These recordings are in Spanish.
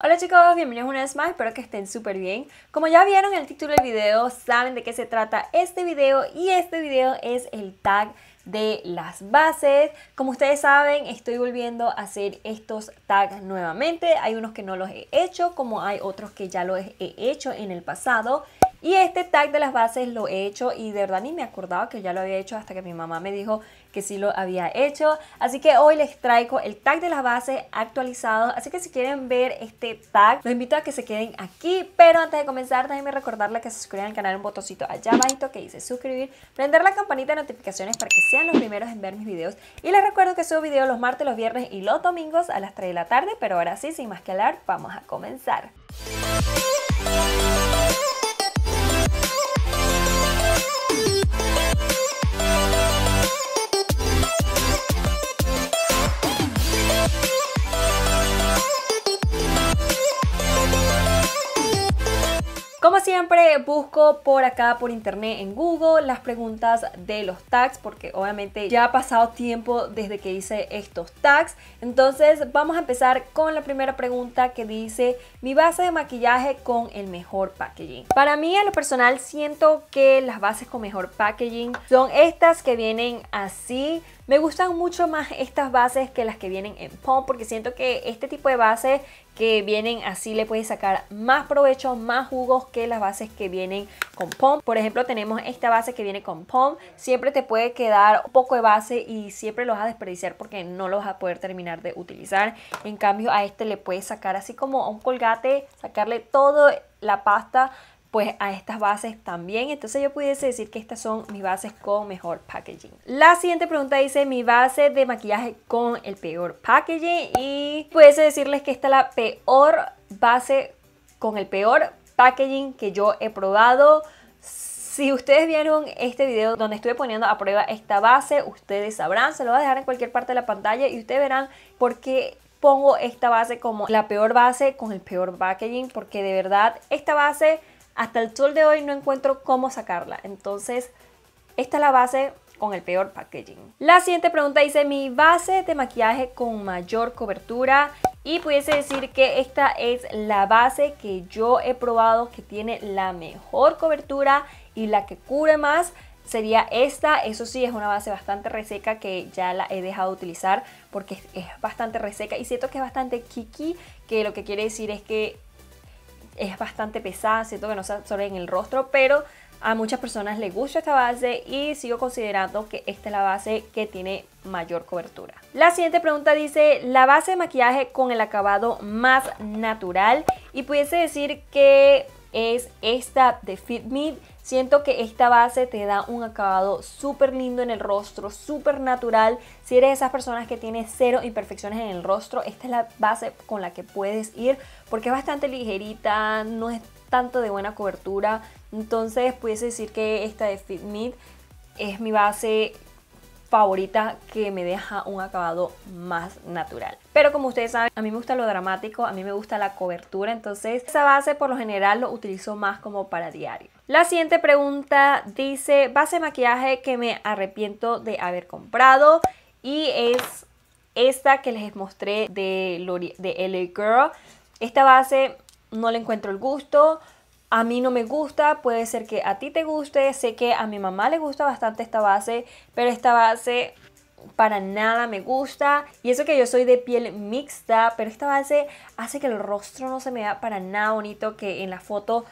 Hola chicos, bienvenidos una vez más, espero que estén súper bien. Como ya vieron en el título del video, saben de qué se trata este video y este video es el tag de las bases. Como ustedes saben, estoy volviendo a hacer estos tags nuevamente. Hay unos que no los he hecho, como hay otros que ya los he hecho en el pasado. Y este tag de las bases lo he hecho y de verdad ni me acordaba que ya lo había hecho hasta que mi mamá me dijo que sí lo había hecho. Así que hoy les traigo el tag de las bases actualizado. Así que si quieren ver este tag, los invito a que se queden aquí. Pero antes de comenzar, déjenme recordarles que se suscriban al canal un botoncito allá bajito que dice suscribir, prender la campanita de notificaciones para que sean los primeros en ver mis videos. Y les recuerdo que subo videos los martes, los viernes y los domingos a las 3 de la tarde. Pero ahora sí, sin más que hablar, vamos a comenzar. siempre, busco por acá, por internet, en Google, las preguntas de los tags, porque obviamente ya ha pasado tiempo desde que hice estos tags. Entonces, vamos a empezar con la primera pregunta que dice, mi base de maquillaje con el mejor packaging. Para mí, a lo personal, siento que las bases con mejor packaging son estas que vienen así me gustan mucho más estas bases que las que vienen en POM porque siento que este tipo de bases que vienen así le puedes sacar más provecho, más jugos que las bases que vienen con POM. Por ejemplo, tenemos esta base que viene con POM, Siempre te puede quedar poco de base y siempre lo vas a desperdiciar porque no lo vas a poder terminar de utilizar. En cambio, a este le puedes sacar así como a un colgate, sacarle toda la pasta pues a estas bases también. Entonces yo pudiese decir que estas son mis bases con mejor packaging. La siguiente pregunta dice mi base de maquillaje con el peor packaging y pudiese decirles que esta es la peor base con el peor packaging que yo he probado. Si ustedes vieron este video donde estuve poniendo a prueba esta base, ustedes sabrán, se lo voy a dejar en cualquier parte de la pantalla y ustedes verán por qué pongo esta base como la peor base con el peor packaging, porque de verdad esta base hasta el sol de hoy no encuentro cómo sacarla. Entonces, esta es la base con el peor packaging. La siguiente pregunta dice, mi base de maquillaje con mayor cobertura y pudiese decir que esta es la base que yo he probado que tiene la mejor cobertura y la que cubre más sería esta, eso sí es una base bastante reseca que ya la he dejado utilizar porque es bastante reseca y siento que es bastante kiki, que lo que quiere decir es que es bastante pesada, siento que no se absorbe en el rostro, pero a muchas personas les gusta esta base y sigo considerando que esta es la base que tiene mayor cobertura. La siguiente pregunta dice, la base de maquillaje con el acabado más natural y pudiese decir que es esta de Fit Me Siento que esta base te da un acabado súper lindo en el rostro, súper natural. Si eres de esas personas que tiene cero imperfecciones en el rostro, esta es la base con la que puedes ir porque es bastante ligerita, no es tanto de buena cobertura. Entonces pudiese decir que esta de Fit Me es mi base favorita que me deja un acabado más natural. Pero como ustedes saben, a mí me gusta lo dramático, a mí me gusta la cobertura, entonces esa base por lo general lo utilizo más como para diario. La siguiente pregunta dice, base de maquillaje que me arrepiento de haber comprado y es esta que les mostré de, de LA Girl. Esta base no le encuentro el gusto, a mí no me gusta, puede ser que a ti te guste, sé que a mi mamá le gusta bastante esta base, pero esta base para nada me gusta. Y eso que yo soy de piel mixta, pero esta base hace que el rostro no se me vea para nada bonito, que en la foto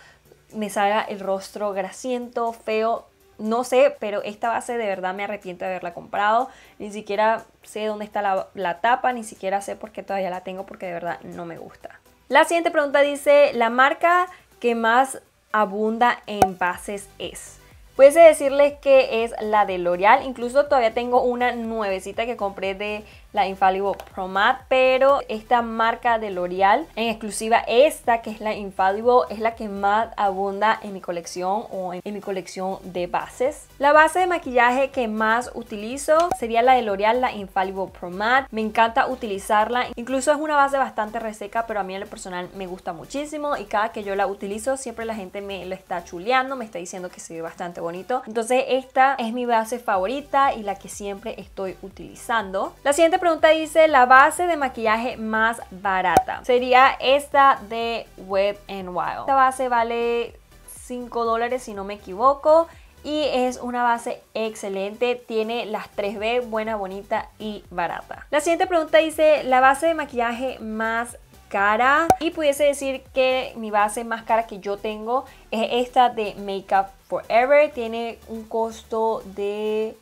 me salga el rostro grasiento, feo. No sé, pero esta base de verdad me arrepiento de haberla comprado. Ni siquiera sé dónde está la, la tapa, ni siquiera sé por qué todavía la tengo porque de verdad no me gusta. La siguiente pregunta dice, la marca que más abunda en bases es. Puede decirles que es la de L'Oreal, incluso todavía tengo una nuevecita que compré de la Infallible Pro pero esta marca de L'Oreal, en exclusiva esta que es la Infallible, es la que más abunda en mi colección o en, mi colección de bases. La base de maquillaje que más utilizo sería la de L'Oreal, la Infallible Pro Me encanta utilizarla, incluso es una base bastante reseca, pero a mí en lo personal me gusta muchísimo y cada que yo la utilizo siempre la gente me lo está chuleando, me está diciendo que se ve bastante bonito. Entonces esta es mi base favorita y la que siempre estoy utilizando. La siguiente pregunta dice, la base de maquillaje más barata sería esta de web Wild. Esta base vale 5 dólares si no me equivoco y es una base excelente, tiene las 3B, buena, bonita y barata. La siguiente pregunta dice, la base de maquillaje más cara y pudiese decir que mi base más cara que yo tengo es esta de Makeup Forever, tiene un costo de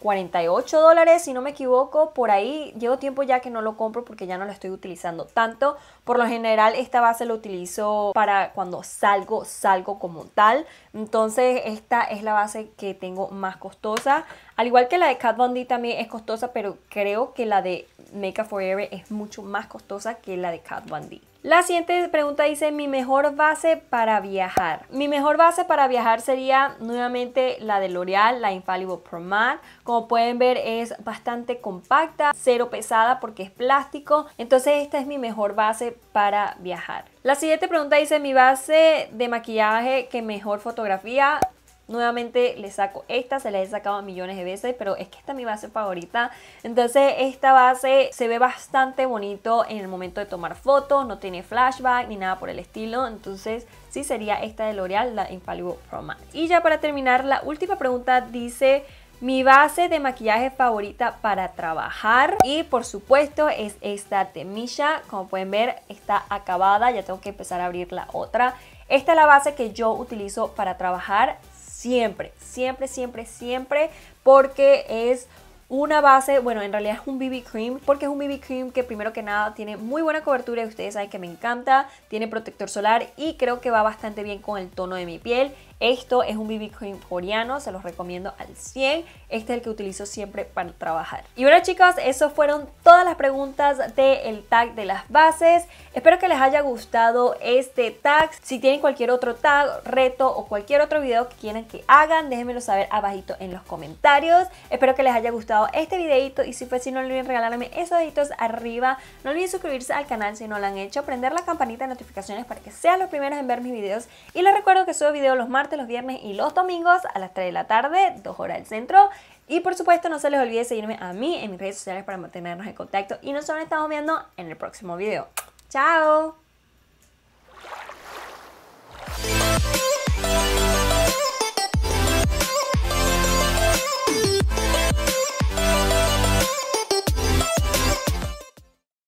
48 dólares, si no me equivoco, por ahí llevo tiempo ya que no lo compro porque ya no lo estoy utilizando tanto por lo general esta base la utilizo para cuando salgo, salgo como tal. Entonces esta es la base que tengo más costosa. Al igual que la de Kat Von D también es costosa, pero creo que la de Make Up Forever es mucho más costosa que la de Kat Von D. La siguiente pregunta dice, mi mejor base para viajar. Mi mejor base para viajar sería nuevamente la de L'Oreal, la Infallible Pro Matte. Como pueden ver es bastante compacta, cero pesada porque es plástico. Entonces esta es mi mejor base para viajar. La siguiente pregunta dice, mi base de maquillaje que mejor fotografía. Nuevamente le saco esta, se la he sacado millones de veces, pero es que esta es mi base favorita. Entonces esta base se ve bastante bonito en el momento de tomar fotos, no tiene flashback ni nada por el estilo. Entonces sí sería esta de L'Oreal, la Infallible Pro Matte. Y ya para terminar, la última pregunta dice mi base de maquillaje favorita para trabajar y por supuesto es esta temilla. Como pueden ver está acabada, ya tengo que empezar a abrir la otra. Esta es la base que yo utilizo para trabajar siempre, siempre, siempre, siempre porque es una base, bueno, en realidad es un BB cream, porque es un BB cream que primero que nada tiene muy buena cobertura y ustedes saben que me encanta, tiene protector solar y creo que va bastante bien con el tono de mi piel. Esto es un BB cream coreano, se los recomiendo al 100. Este es el que utilizo siempre para trabajar. Y bueno chicos, esas fueron todas las preguntas del tag de las bases. Espero que les haya gustado este tag. Si tienen cualquier otro tag, reto o cualquier otro video que quieran que hagan, déjenmelo saber abajito en los comentarios. Espero que les haya gustado este videito y si fue así no olviden regalarme esos deditos arriba. No olviden suscribirse al canal si no lo han hecho, prender la campanita de notificaciones para que sean los primeros en ver mis videos. Y les recuerdo que subo videos los martes, los viernes y los domingos a las 3 de la tarde, 2 horas del centro. Y por supuesto no se les olvide seguirme a mí en mis redes sociales para mantenernos en contacto. Y nos estamos viendo en el próximo video. ¡Chao!